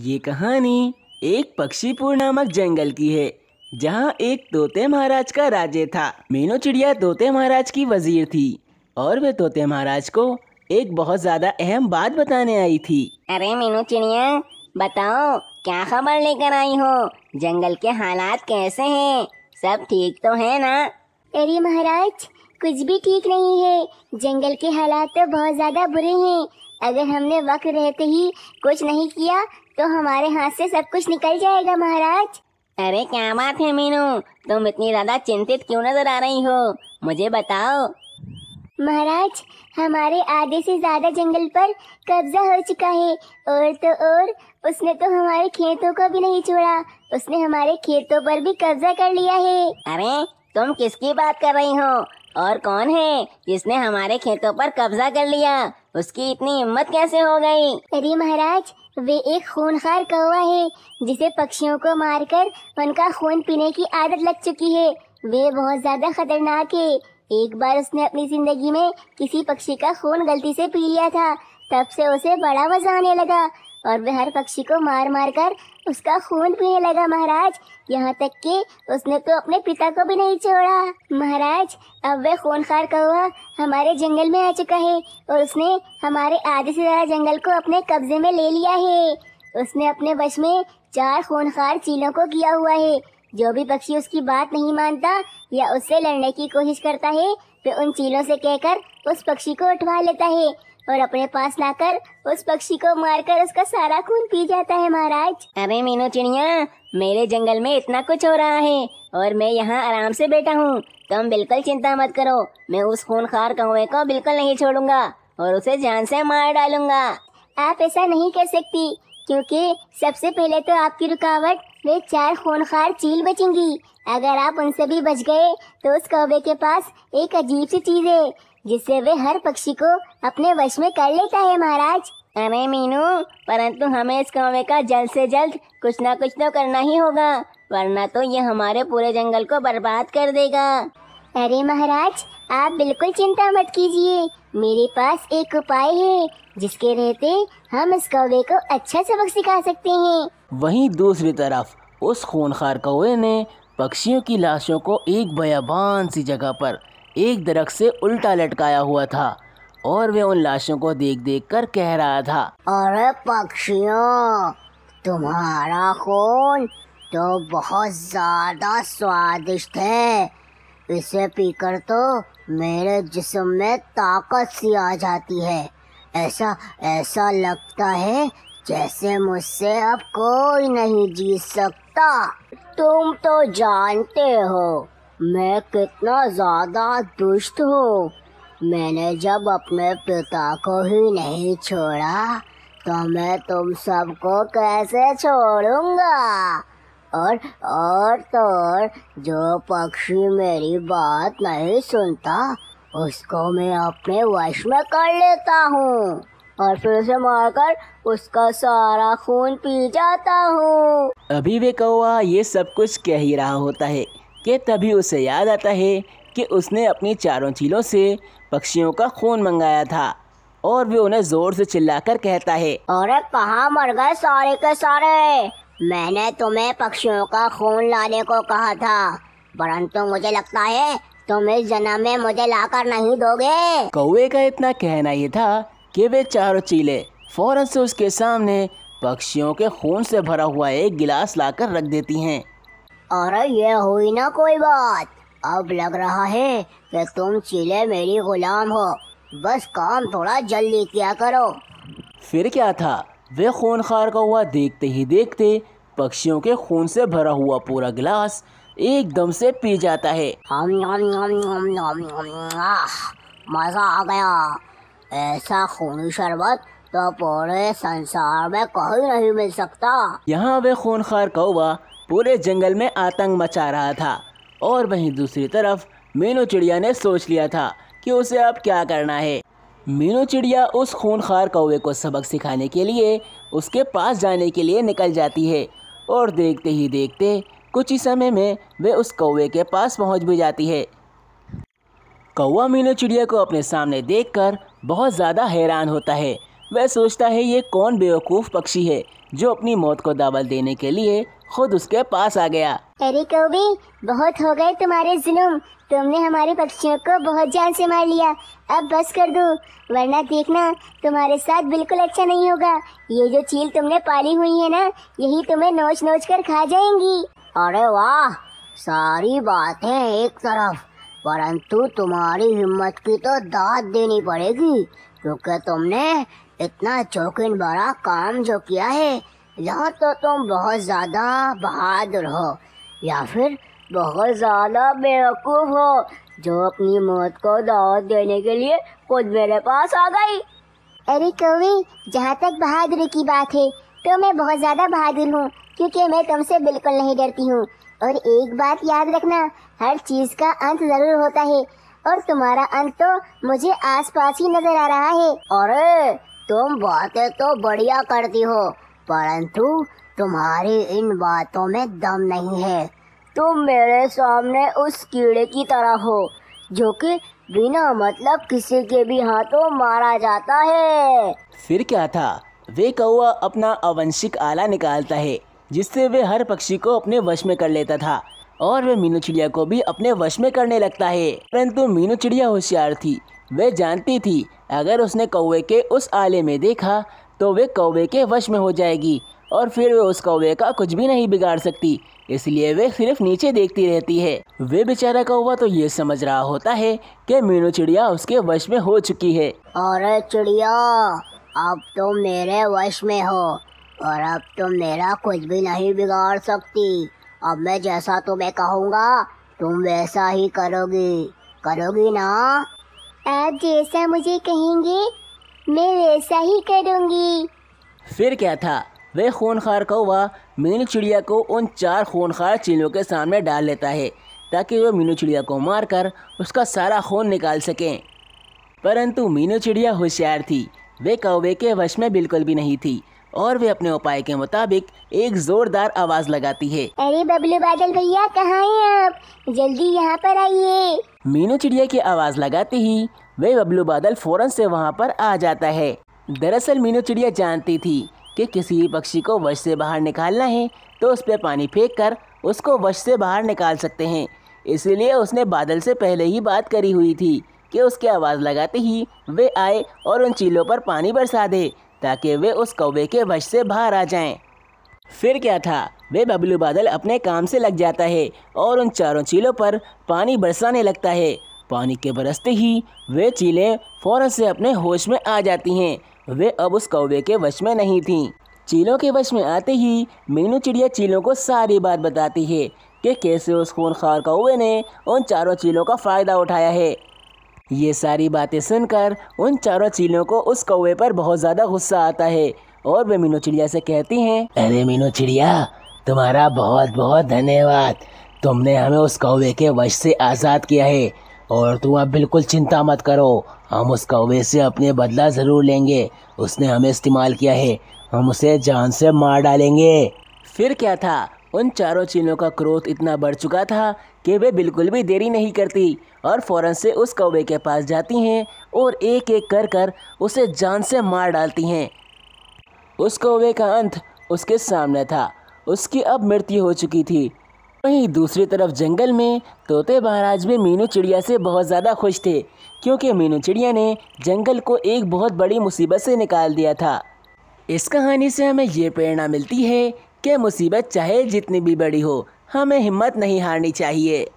ये कहानी एक पक्षीपुर नामक जंगल की है जहाँ एक तोते महाराज का राज्य था मीनू चिड़िया तोते महाराज की वजीर थी और वे तोते महाराज को एक बहुत ज्यादा अहम बात बताने आई थी अरे मीनू चिड़िया बताओ क्या खबर लेकर आई हो जंगल के हालात कैसे हैं सब ठीक तो है ना अरे महाराज कुछ भी ठीक नहीं है जंगल के हालात तो बहुत ज्यादा बुरे हैं अगर हमने वक्त रहते ही कुछ नहीं किया तो हमारे हाथ से सब कुछ निकल जाएगा महाराज अरे क्या बात है मीनू तुम इतनी ज्यादा चिंतित क्यों नजर आ रही हो मुझे बताओ महाराज हमारे आधे से ज्यादा जंगल पर कब्जा हो चुका है और तो और उसने तो हमारे खेतों को भी नहीं छोड़ा उसने हमारे खेतों पर भी कब्जा कर लिया है अरे तुम किसकी बात कर रही हो और कौन है जिसने हमारे खेतों पर कब्जा कर लिया उसकी इतनी हिम्मत कैसे हो गई अरे महाराज वे एक खूनखार कौवा है जिसे पक्षियों को मारकर उनका खून पीने की आदत लग चुकी है वे बहुत ज्यादा खतरनाक है एक बार उसने अपनी जिंदगी में किसी पक्षी का खून गलती से पी लिया था तब से उसे बड़ा मजा आने लगा और वह हर पक्षी को मार मार कर उसका खून पीने लगा महाराज यहाँ तक कि उसने तो अपने पिता को भी नहीं छोड़ा महाराज अब वह खून खार कौआ हमारे जंगल में आ चुका है और उसने हमारे आधे से ज़्यादा जंगल को अपने कब्जे में ले लिया है उसने अपने वश में चार खून ख़ार चीलों को किया हुआ है जो भी पक्षी उसकी बात नहीं मानता या उससे लड़ने की कोशिश करता है वे उन चीलों से कहकर उस पक्षी को उठवा लेता है और अपने पास लाकर उस पक्षी को मारकर उसका सारा खून पी जाता है महाराज अरे मीनू चिड़िया मेरे जंगल में इतना कुछ हो रहा है और मैं यहाँ आराम से बैठा हूँ तुम बिल्कुल चिंता मत करो मैं उस खून खार कौए को बिल्कुल नहीं छोड़ूंगा और उसे जान से मार डालूंगा आप ऐसा नहीं कर सकती क्योंकि सबसे पहले तो आपकी रुकावट वे चार खूनखार चील बचेंगी अगर आप उनसे भी बच गए तो उस कौवे के पास एक अजीब सी चीज़ है जिससे वे हर पक्षी को अपने वश में कर लेता है महाराज अरे मीनू परंतु हमें इस कौवे का जल्द से जल्द कुछ ना कुछ तो करना ही होगा वरना तो ये हमारे पूरे जंगल को बर्बाद कर देगा अरे महाराज आप बिल्कुल चिंता मत कीजिए मेरे पास एक उपाय है जिसके रहते हम इस कौवे को अच्छा सबक सिखा सकते हैं वहीं दूसरी तरफ उस खूनखार कौवे ने पक्षियों की लाशों को एक बयाबान सी जगह पर एक दरख्त से उल्टा लटकाया हुआ था और वे उन लाशों को देख देख कर कह रहा था अरे पक्षियों तुम्हारा खून तो बहुत ज्यादा स्वादिष्ट है इसे पीकर तो मेरे जिस्म में ताकत सी आ जाती है ऐसा ऐसा लगता है जैसे मुझसे अब कोई नहीं जीत सकता तुम तो जानते हो मैं कितना ज़्यादा दुष्ट हूँ मैंने जब अपने पिता को ही नहीं छोड़ा तो मैं तुम सबको कैसे छोड़ूंगा और और तो और जो पक्षी मेरी बात नहीं सुनता उसको मैं अपने वश में कर लेता हूँ और फिर उसे मारकर उसका सारा खून पी जाता हूँ अभी वे कौआ ये सब कुछ कह ही रहा होता है कि तभी उसे याद आता है कि उसने अपनी चारों चीलों से पक्षियों का खून मंगाया था और वे उन्हें जोर से चिल्लाकर कहता है अरे कहाँ मर गए सारे के सारे मैंने तुम्हें पक्षियों का खून लाने को कहा था परंतु मुझे लगता है तुम इस जन्म में मुझे लाकर नहीं दोगे कौए का इतना कहना ये था कि वे चारों चीले फौरन से उसके सामने पक्षियों के खून से भरा हुआ एक गिलास लाकर रख देती हैं अरे ये हुई ना कोई बात अब लग रहा है कि तुम चिले मेरी गुलाम हो बस काम थोड़ा जल्दी किया करो फिर क्या था वे खून खार का हुआ देखते ही देखते पक्षियों के खून से भरा हुआ पूरा गिलास एकदम से पी जाता है मज़ा आ गया ऐसा खूनी शरबत तो पूरे संसार में कहीं नहीं मिल सकता यहाँ वे खून खार कौवा पूरे जंगल में आतंक मचा रहा था और वहीं दूसरी तरफ मीनू चिड़िया ने सोच लिया था कि उसे अब क्या करना है मीनू चिड़िया उस खूनखार कौवे को सबक सिखाने के लिए उसके पास जाने के लिए निकल जाती है और देखते ही देखते कुछ ही समय में वे उस कौवे के पास पहुंच भी जाती है कौवा मीनू चिड़िया को अपने सामने देखकर बहुत ज़्यादा हैरान होता है वह सोचता है ये कौन बेवकूफ़ पक्षी है जो अपनी मौत को दावल देने के लिए खुद उसके पास आ गया अरे कौबी बहुत हो गए तुम्हारे जुलूम तुमने हमारे पक्षियों को बहुत जान से मार लिया अब बस कर दो वरना देखना तुम्हारे साथ बिल्कुल अच्छा नहीं होगा ये जो चील तुमने पाली हुई है ना यही तुम्हें नोच नोच कर खा जाएंगी अरे वाह सारी बातें एक तरफ परंतु तुम्हारी हिम्मत की तो दाद देनी पड़ेगी क्योंकि तुमने इतना चौकिन बड़ा काम जो किया है या तो तुम बहुत ज़्यादा बहादुर हो या फिर बहुत ज़्यादा बेवकूफ़ हो जो अपनी मौत को दावत देने के लिए खुद मेरे पास आ गई अरे कवि जहाँ तक बहादुरी की बात है तो मैं बहुत ज़्यादा बहादुर हूँ क्योंकि मैं तुमसे बिल्कुल नहीं डरती हूँ और एक बात याद रखना हर चीज़ का अंत ज़रूर होता है और तुम्हारा अंत तो मुझे आसपास ही नज़र आ रहा है अरे तुम बातें तो बढ़िया करती हो परंतु तुम्हारी इन बातों में दम नहीं है तुम मेरे सामने उस कीड़े की तरह हो जो कि बिना मतलब किसी के भी हाथों मारा जाता है फिर क्या था वे कौआ अपना अवंशिक आला निकालता है जिससे वे हर पक्षी को अपने वश में कर लेता था और वे मीनू चिड़िया को भी अपने वश में करने लगता है परंतु मीनू चिड़िया होशियार थी वे जानती थी अगर उसने कौवे के उस आले में देखा तो वे कौवे के वश में हो जाएगी और फिर वे उस कौवे का कुछ भी नहीं बिगाड़ सकती इसलिए वे सिर्फ नीचे देखती रहती है वे बेचारा कौवा तो ये समझ रहा होता है कि मीनू चिड़िया उसके वश में हो चुकी है अरे चिड़िया अब तो मेरे वश में हो और अब तुम तो मेरा कुछ भी नहीं बिगाड़ सकती अब मैं जैसा तुम्हें कहूँगा तुम वैसा ही करोगी करोगी ना आप जैसा मुझे कहेंगे मैं वैसा ही करूँगी फिर क्या था वह खूनखार कौवा मीनू चिड़िया को उन चार खूनखार चीलों के सामने डाल लेता है ताकि वह मीनू चिड़िया को मारकर उसका सारा खून निकाल सकें परंतु मीनू चिड़िया होशियार थी वे कौवे के वश में बिल्कुल भी नहीं थी और वे अपने उपाय के मुताबिक एक जोरदार आवाज लगाती है अरे बबलू बादल भैया कहाँ हैं आप जल्दी यहाँ पर आइए मीनू चिड़िया की आवाज लगाते ही वे बबलू बादल फौरन से वहाँ पर आ जाता है दरअसल मीनू चिड़िया जानती थी कि किसी भी पक्षी को वश से बाहर निकालना है तो उस पर पानी फेंक कर उसको वश से बाहर निकाल सकते हैं इसीलिए उसने बादल से पहले ही बात करी हुई थी कि उसकी आवाज़ लगाते ही वे आए और उन चीलों पर पानी बरसा दे ताकि वे उस कौवे के वश से बाहर आ जाएं। फिर क्या था वे बबलू बादल अपने काम से लग जाता है और उन चारों चीलों पर पानी बरसाने लगता है पानी के बरसते ही वे चीलें फ़ौरन से अपने होश में आ जाती हैं वे अब उस कौवे के वश में नहीं थीं चीलों के वश में आते ही मीनू चिड़िया चीलों को सारी बात बताती है कि कैसे उस खूनखार कौवे ने उन चारों चीलों का फ़ायदा उठाया है ये सारी बातें सुनकर उन चारों चिड़ियों को उस कौवे पर बहुत ज़्यादा गुस्सा आता है और वे मीनू चिड़िया से कहती हैं अरे मीनू चिड़िया तुम्हारा बहुत बहुत धन्यवाद तुमने हमें उस कौवे के वश से आज़ाद किया है और तुम अब बिल्कुल चिंता मत करो हम उस कौवे से अपने बदला ज़रूर लेंगे उसने हमें इस्तेमाल किया है हम उसे जान से मार डालेंगे फिर क्या था उन चारों चीलों का क्रोध इतना बढ़ चुका था कि वे बिल्कुल भी देरी नहीं करती और फ़ौरन से उस कौवे के पास जाती हैं और एक एक कर कर उसे जान से मार डालती हैं उस कौवे का अंत उसके सामने था उसकी अब मृत्यु हो चुकी थी वहीं दूसरी तरफ जंगल में तोते महाराज भी मीनू चिड़िया से बहुत ज़्यादा खुश थे क्योंकि मीनू चिड़िया ने जंगल को एक बहुत बड़ी मुसीबत से निकाल दिया था इस कहानी से हमें ये प्रेरणा मिलती है कि मुसीबत चाहे जितनी भी बड़ी हो हमें हिम्मत नहीं हारनी चाहिए